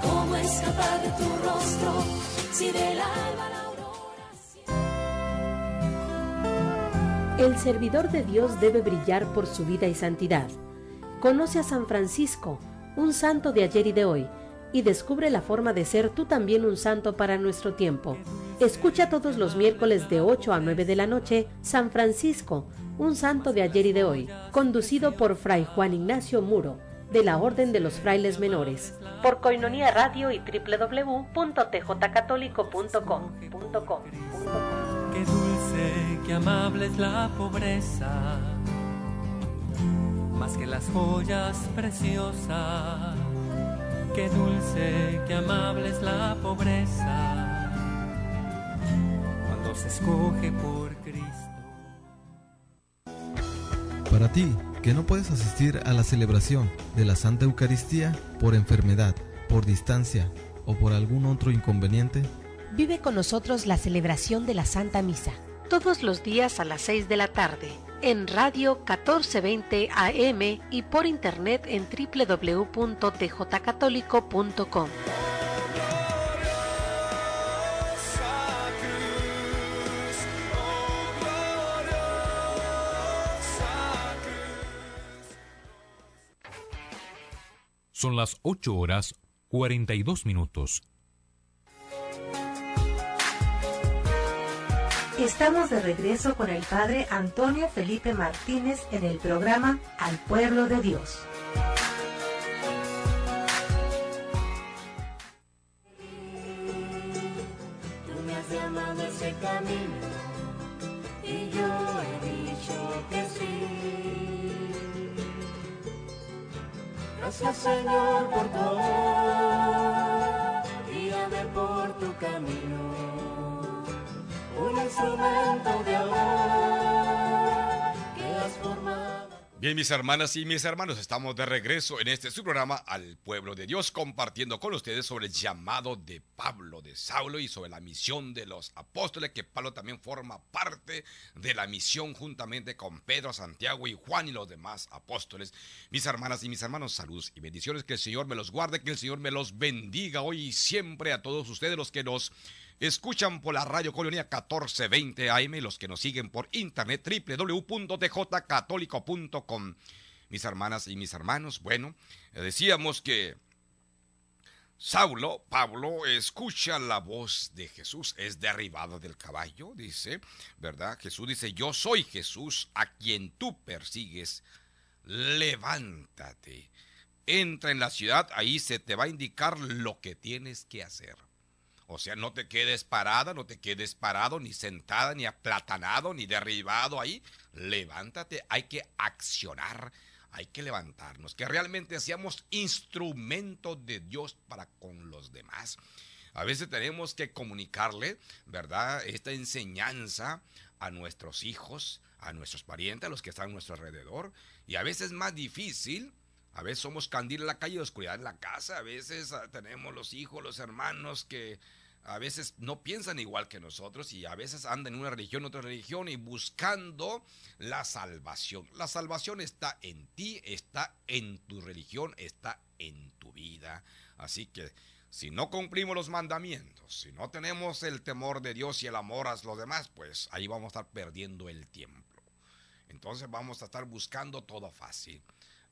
¿cómo escapar de tu rostro si del alma la... El servidor de Dios debe brillar por su vida y santidad. Conoce a San Francisco, un santo de ayer y de hoy, y descubre la forma de ser tú también un santo para nuestro tiempo. Escucha todos los miércoles de 8 a 9 de la noche San Francisco, un santo de ayer y de hoy, conducido por Fray Juan Ignacio Muro, de la Orden de los Frailes Menores, por Radio y qué que amable es la pobreza, más que las joyas preciosas. Qué dulce, qué amable es la pobreza, cuando se escoge por Cristo. Para ti, que no puedes asistir a la celebración de la Santa Eucaristía por enfermedad, por distancia o por algún otro inconveniente, vive con nosotros la celebración de la Santa Misa todos los días a las 6 de la tarde en radio 1420 AM y por internet en www.tjcatólico.com. Son las 8 horas 42 minutos. Estamos de regreso con el padre Antonio Felipe Martínez en el programa Al Pueblo de Dios. Tú me has llamado ese camino y yo he dicho que sí. Gracias Señor por todo, guíame por tu camino un instrumento de amor que formado. Bien, mis hermanas y mis hermanos, estamos de regreso en este su programa al pueblo de Dios, compartiendo con ustedes sobre el llamado de Pablo, de Saulo y sobre la misión de los apóstoles, que Pablo también forma parte de la misión juntamente con Pedro, Santiago y Juan y los demás apóstoles. Mis hermanas y mis hermanos, saludos y bendiciones, que el Señor me los guarde, que el Señor me los bendiga hoy y siempre a todos ustedes los que nos Escuchan por la radio Colonia 1420 AM los que nos siguen por internet www.djcatólico.com. Mis hermanas y mis hermanos, bueno, eh, decíamos que Saulo, Pablo, escucha la voz de Jesús, es derribado del caballo, dice, ¿verdad? Jesús dice, yo soy Jesús a quien tú persigues, levántate, entra en la ciudad, ahí se te va a indicar lo que tienes que hacer. O sea, no te quedes parada, no te quedes parado, ni sentada, ni aplatanado, ni derribado ahí. Levántate, hay que accionar, hay que levantarnos, que realmente seamos instrumentos de Dios para con los demás. A veces tenemos que comunicarle, ¿verdad? Esta enseñanza a nuestros hijos, a nuestros parientes, a los que están a nuestro alrededor. Y a veces es más difícil a veces somos candil en la calle, oscuridad en la casa. A veces ah, tenemos los hijos, los hermanos que a veces no piensan igual que nosotros y a veces andan en una religión, otra religión y buscando la salvación. La salvación está en ti, está en tu religión, está en tu vida. Así que si no cumplimos los mandamientos, si no tenemos el temor de Dios y el amor a los demás, pues ahí vamos a estar perdiendo el tiempo. Entonces vamos a estar buscando todo fácil.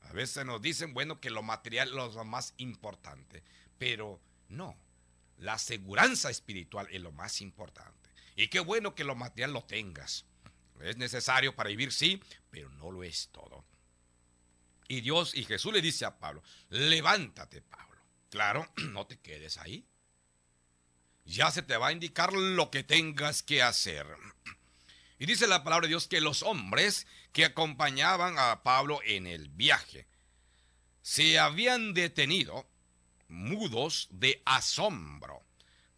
A veces nos dicen, bueno, que lo material es lo más importante, pero no la seguridad espiritual es lo más importante. Y qué bueno que lo material lo tengas. Es necesario para vivir, sí, pero no lo es todo. Y Dios y Jesús le dice a Pablo, levántate, Pablo. Claro, no te quedes ahí. Ya se te va a indicar lo que tengas que hacer. Y dice la palabra de Dios que los hombres que acompañaban a Pablo en el viaje se habían detenido mudos de asombro,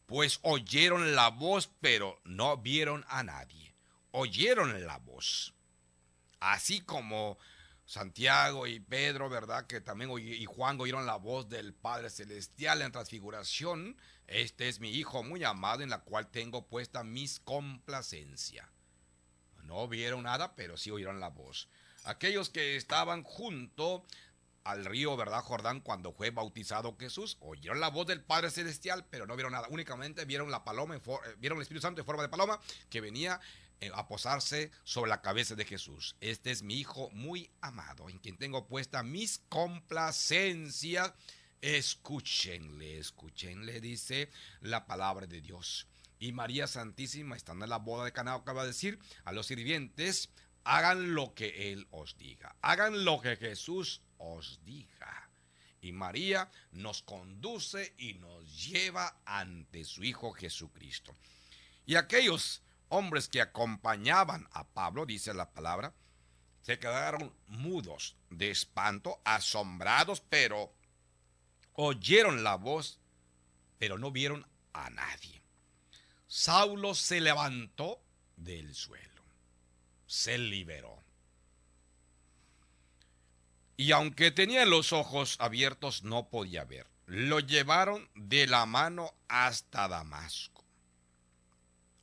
pues oyeron la voz, pero no vieron a nadie. Oyeron la voz. Así como Santiago y Pedro, ¿verdad? Que también y Juan oyeron la voz del Padre Celestial en transfiguración. Este es mi Hijo muy amado en la cual tengo puesta mis complacencia. No vieron nada, pero sí oyeron la voz. Aquellos que estaban junto al río, ¿verdad, Jordán? Cuando fue bautizado Jesús, oyeron la voz del Padre Celestial, pero no vieron nada. Únicamente vieron la paloma, eh, vieron el Espíritu Santo en forma de paloma que venía eh, a posarse sobre la cabeza de Jesús. Este es mi Hijo muy amado, en quien tengo puesta mis complacencias. Escúchenle, escúchenle, dice la palabra de Dios. Y María Santísima, estando en la boda de Canao, acaba de decir a los sirvientes, hagan lo que Él os diga, hagan lo que Jesús os Y María nos conduce y nos lleva ante su Hijo Jesucristo. Y aquellos hombres que acompañaban a Pablo, dice la palabra, se quedaron mudos de espanto, asombrados, pero oyeron la voz, pero no vieron a nadie. Saulo se levantó del suelo, se liberó y aunque tenía los ojos abiertos no podía ver. Lo llevaron de la mano hasta Damasco.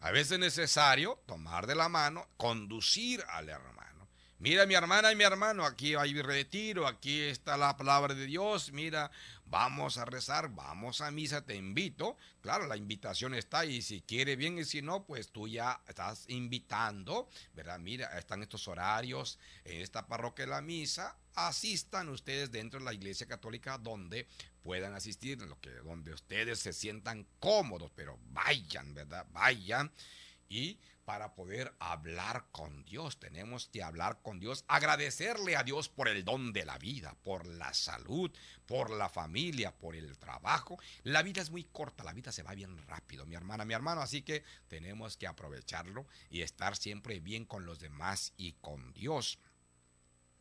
A veces es necesario tomar de la mano, conducir al hermano. Mira mi hermana y mi hermano, aquí hay retiro, aquí está la palabra de Dios, mira, vamos a rezar, vamos a misa, te invito. Claro, la invitación está y si quiere bien y si no, pues tú ya estás invitando, ¿verdad? Mira, están estos horarios en esta parroquia de la misa. Asistan ustedes dentro de la iglesia católica donde puedan asistir, lo que, donde ustedes se sientan cómodos, pero vayan, ¿verdad? Vayan y para poder hablar con Dios. Tenemos que hablar con Dios, agradecerle a Dios por el don de la vida, por la salud, por la familia, por el trabajo. La vida es muy corta, la vida se va bien rápido, mi hermana, mi hermano. Así que tenemos que aprovecharlo y estar siempre bien con los demás y con Dios.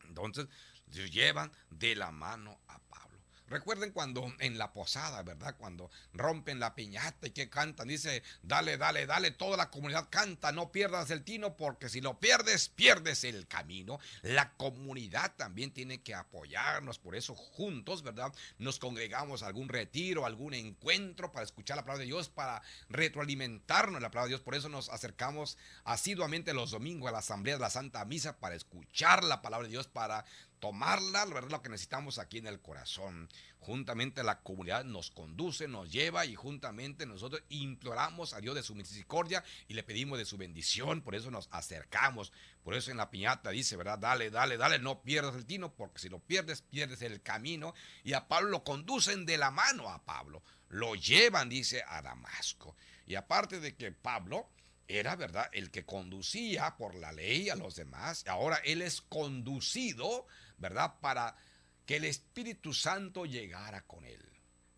Entonces, llevan de la mano a Pablo. Recuerden cuando en la posada, ¿verdad? Cuando rompen la piñata y que cantan, dice, dale, dale, dale, toda la comunidad canta, no pierdas el tino porque si lo pierdes, pierdes el camino. La comunidad también tiene que apoyarnos, por eso juntos, ¿verdad? Nos congregamos a algún retiro, algún encuentro para escuchar la palabra de Dios, para retroalimentarnos la palabra de Dios. Por eso nos acercamos asiduamente los domingos a la asamblea de la Santa Misa para escuchar la palabra de Dios, para tomarla, verdad, lo que necesitamos aquí en el corazón. Juntamente la comunidad nos conduce, nos lleva y juntamente nosotros imploramos a Dios de su misericordia y le pedimos de su bendición, por eso nos acercamos. Por eso en la piñata dice, ¿verdad? Dale, dale, dale, no pierdas el tino, porque si lo pierdes, pierdes el camino. Y a Pablo lo conducen de la mano a Pablo, lo llevan, dice, a Damasco. Y aparte de que Pablo era, ¿verdad?, el que conducía por la ley a los demás, ahora él es conducido ¿verdad? Para que el Espíritu Santo llegara con él.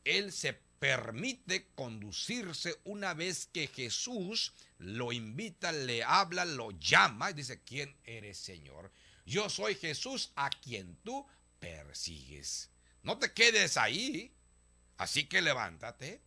Él se permite conducirse una vez que Jesús lo invita, le habla, lo llama y dice, ¿quién eres Señor? Yo soy Jesús a quien tú persigues. No te quedes ahí, así que levántate.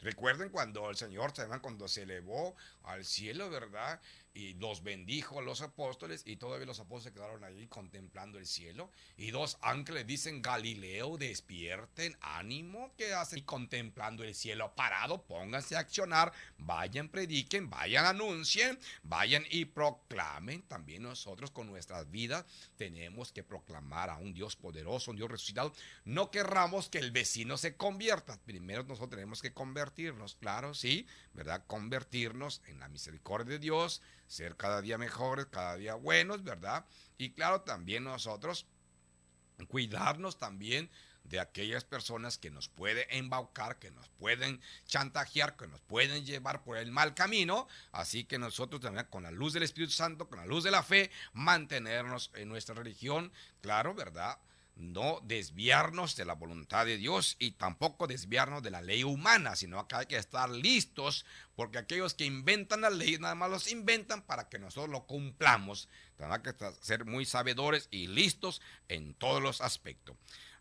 Recuerden cuando el Señor, cuando se elevó al cielo, ¿verdad? Y los bendijo a los apóstoles y todavía los apóstoles quedaron allí contemplando el cielo. Y dos ángeles dicen, Galileo, despierten, ánimo, ¿qué hacen? Y contemplando el cielo parado, pónganse a accionar, vayan, prediquen, vayan, anuncien, vayan y proclamen. También nosotros con nuestras vidas tenemos que proclamar a un Dios poderoso, un Dios resucitado. No querramos que el vecino se convierta. Primero nosotros tenemos que convertirnos, claro, sí, ¿verdad? Convertirnos en la misericordia de Dios, ser cada día mejores, cada día buenos, ¿verdad? Y claro, también nosotros cuidarnos también de aquellas personas que nos pueden embaucar, que nos pueden chantajear, que nos pueden llevar por el mal camino. Así que nosotros también con la luz del Espíritu Santo, con la luz de la fe, mantenernos en nuestra religión, claro, ¿verdad? no desviarnos de la voluntad de Dios y tampoco desviarnos de la ley humana, sino que hay que estar listos porque aquellos que inventan la ley, nada más los inventan para que nosotros lo cumplamos. Tendrá que ser muy sabedores y listos en todos los aspectos.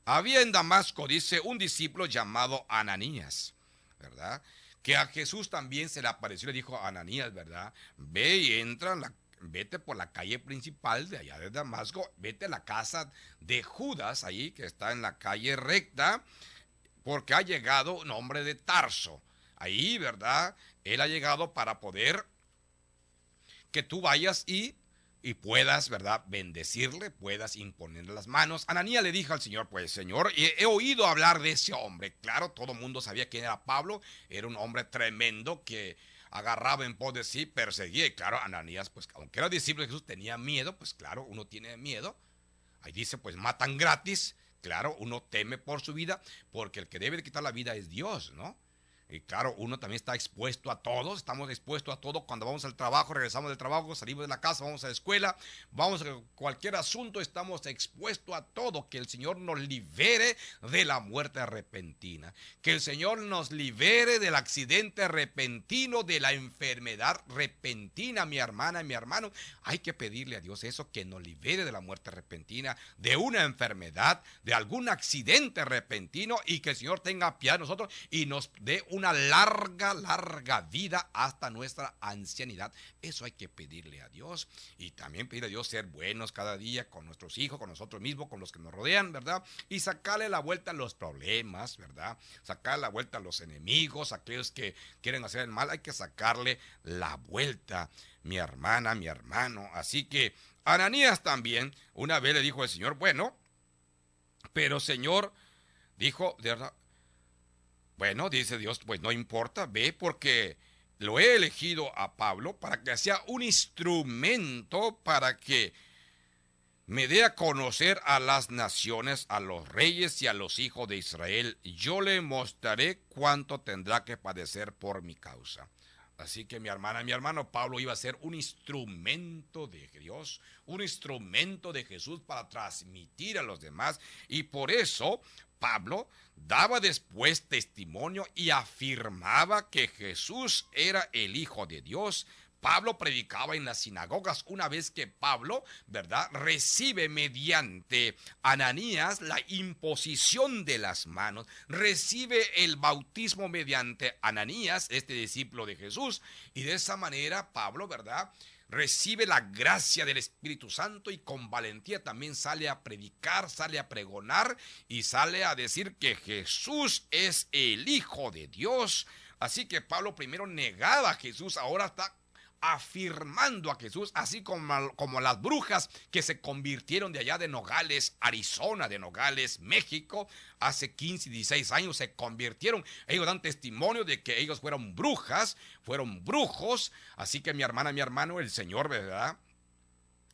Había en Damasco, dice, un discípulo llamado Ananías, ¿verdad? Que a Jesús también se le apareció y le dijo Ananías, ¿verdad? Ve y entra en la vete por la calle principal de allá de Damasco, vete a la casa de Judas, ahí que está en la calle recta, porque ha llegado un hombre de Tarso. Ahí, ¿verdad? Él ha llegado para poder que tú vayas y, puedas, ¿verdad? Bendecirle, puedas imponerle las manos. Ananía le dijo al Señor, pues Señor, he, he oído hablar de ese hombre. Claro, todo el mundo sabía quién era Pablo. Era un hombre tremendo que agarraba en pos de sí, perseguía. Y claro, Ananías, pues aunque era discípulo de Jesús, tenía miedo, pues claro, uno tiene miedo. Ahí dice, pues matan gratis. Claro, uno teme por su vida, porque el que debe de quitar la vida es Dios, ¿no? Y claro, uno también está expuesto a todos, estamos expuestos a todo cuando vamos al trabajo, regresamos del trabajo, salimos de la casa, vamos a la escuela, vamos a cualquier asunto, estamos expuestos a todo. Que el Señor nos libere de la muerte repentina, que el Señor nos libere del accidente repentino, de la enfermedad repentina, mi hermana, y mi hermano. Hay que pedirle a Dios eso, que nos libere de la muerte repentina, de una enfermedad, de algún accidente repentino y que el Señor tenga piedad de nosotros y nos dé una larga, larga vida hasta nuestra ancianidad. Eso hay que pedirle a Dios y también pedirle a Dios ser buenos cada día con nuestros hijos, con nosotros mismos, con los que nos rodean, ¿verdad? Y sacarle la vuelta a los problemas, ¿verdad? Sacarle la vuelta a los enemigos, a aquellos que quieren hacer el mal, hay que sacarle la vuelta, mi hermana, mi hermano. Así que Ananías también, una vez le dijo al Señor, bueno, pero Señor, dijo, de verdad, bueno, dice Dios, pues no importa, ve porque lo he elegido a Pablo para que sea un instrumento para que me dé a conocer a las naciones, a los reyes y a los hijos de Israel. Yo le mostraré cuánto tendrá que padecer por mi causa. Así que mi hermana, mi hermano Pablo iba a ser un instrumento de Dios, un instrumento de Jesús para transmitir a los demás. Y por eso Pablo daba después testimonio y afirmaba que Jesús era el Hijo de Dios, Pablo predicaba en las sinagogas. Una vez que Pablo, ¿verdad? Recibe mediante Ananías la imposición de las manos, recibe el bautismo mediante Ananías, este discípulo de Jesús, y de esa manera Pablo, ¿verdad? recibe la gracia del Espíritu Santo y con valentía también sale a predicar, sale a pregonar y sale a decir que Jesús es el Hijo de Dios. Así que Pablo primero negaba a Jesús, ahora está afirmando a Jesús, así como, como las brujas que se convirtieron de allá de Nogales, Arizona, de Nogales, México, hace 15 y 16 años se convirtieron. Ellos dan testimonio de que ellos fueron brujas, fueron brujos. Así que mi hermana, mi hermano, el Señor, ¿verdad?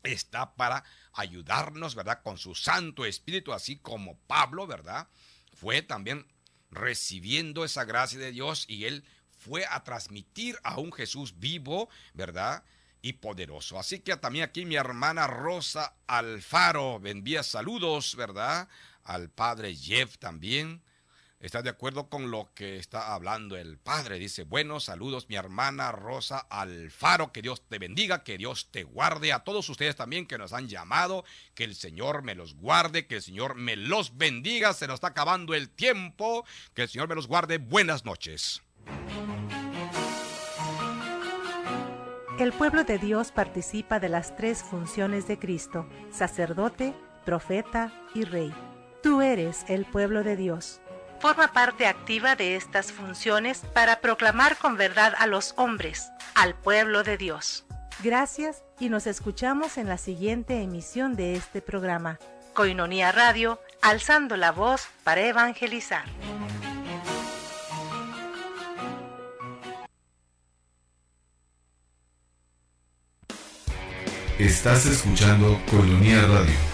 Está para ayudarnos, ¿verdad? Con su Santo Espíritu, así como Pablo, ¿verdad? Fue también recibiendo esa gracia de Dios y él fue a transmitir a un Jesús vivo, ¿verdad? Y poderoso. Así que también aquí mi hermana Rosa Alfaro envía saludos, ¿verdad? Al padre Jeff también. ¿Está de acuerdo con lo que está hablando el Padre? Dice, buenos saludos mi hermana Rosa Alfaro, que Dios te bendiga, que Dios te guarde, a todos ustedes también que nos han llamado, que el Señor me los guarde, que el Señor me los bendiga, se nos está acabando el tiempo, que el Señor me los guarde, buenas noches. El pueblo de Dios participa de las tres funciones de Cristo, sacerdote, profeta y rey. Tú eres el pueblo de Dios. Forma parte activa de estas funciones para proclamar con verdad a los hombres, al pueblo de Dios. Gracias y nos escuchamos en la siguiente emisión de este programa. Coinonía Radio, alzando la voz para evangelizar. Estás escuchando Colonia Radio.